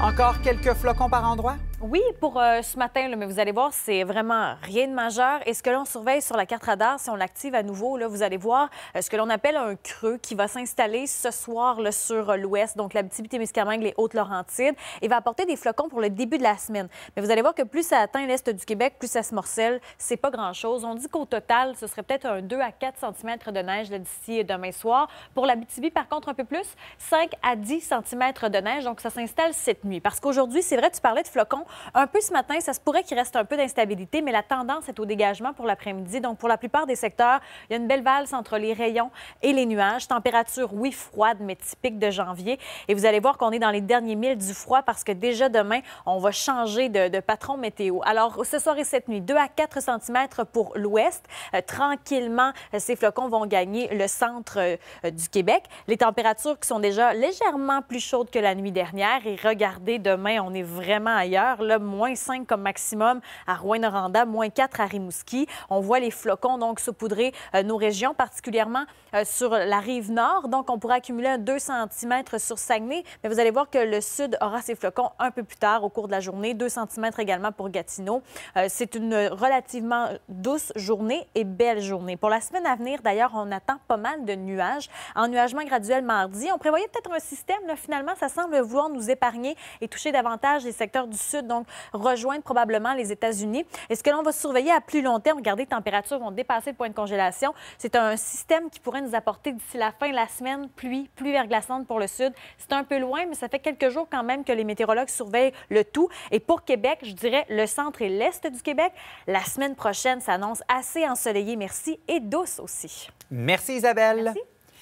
Encore quelques flocons par endroit? Oui, pour euh, ce matin, mais vous allez voir, c'est vraiment rien de majeur. Et ce que l'on surveille sur la carte radar, si on l'active à nouveau, là, vous allez voir euh, ce que l'on appelle un creux qui va s'installer ce soir sur euh, l'ouest, donc la témiscamingue les Hautes-Laurentides, et va apporter des flocons pour le début de la semaine. Mais vous allez voir que plus ça atteint l'est du Québec, plus ça se morcelle. C'est pas grand-chose. On dit qu'au total, ce serait peut-être un 2 à 4 cm de neige d'ici demain soir. Pour la par contre, un peu plus, 5 à 10 cm de neige. Donc, ça s'installe cette nuit. Parce qu'aujourd'hui, c'est vrai, tu parlais de flocons. Un peu ce matin, ça se pourrait qu'il reste un peu d'instabilité, mais la tendance est au dégagement pour l'après-midi. Donc, pour la plupart des secteurs, il y a une belle valse entre les rayons et les nuages. Température, oui, froide, mais typique de janvier. Et vous allez voir qu'on est dans les derniers milles du froid parce que déjà demain, on va changer de, patron météo. Alors, ce soir et cette nuit, 2 à 4 cm pour l'ouest. Euh, tranquillement, euh, ces flocons vont gagner le centre euh, du Québec. Les températures qui sont déjà légèrement plus chaudes que la nuit dernière. Et regardez, demain, on est vraiment ailleurs moins 5 comme maximum à rouyn noranda moins 4 à Rimouski. On voit les flocons donc saupoudrer euh, nos régions, particulièrement euh, sur la rive nord. Donc, on pourrait accumuler 2 cm sur Saguenay, mais vous allez voir que le sud aura ses flocons un peu plus tard au cours de la journée. 2 cm également pour Gatineau. Euh, c'est une relativement douce journée et belle journée. Pour la semaine à venir, d'ailleurs, on attend pas mal de nuages. En nuagement graduel mardi, on prévoyait peut-être un système. finalement, ça semble vouloir nous épargner et toucher davantage les secteurs du sud donc rejoindre probablement les États-Unis. est ce que l'on va surveiller à plus long terme, regardez, les températures vont dépasser le point de congélation. C'est un système qui pourrait nous apporter d'ici la fin de la semaine pluie, pluie verglaçante pour le sud. C'est un peu loin, mais ça fait quelques jours quand même que les météorologues surveillent le tout. Et pour Québec, je dirais le centre et l'est du Québec, la semaine prochaine s'annonce assez ensoleillée, merci, et douce aussi. Merci Isabelle.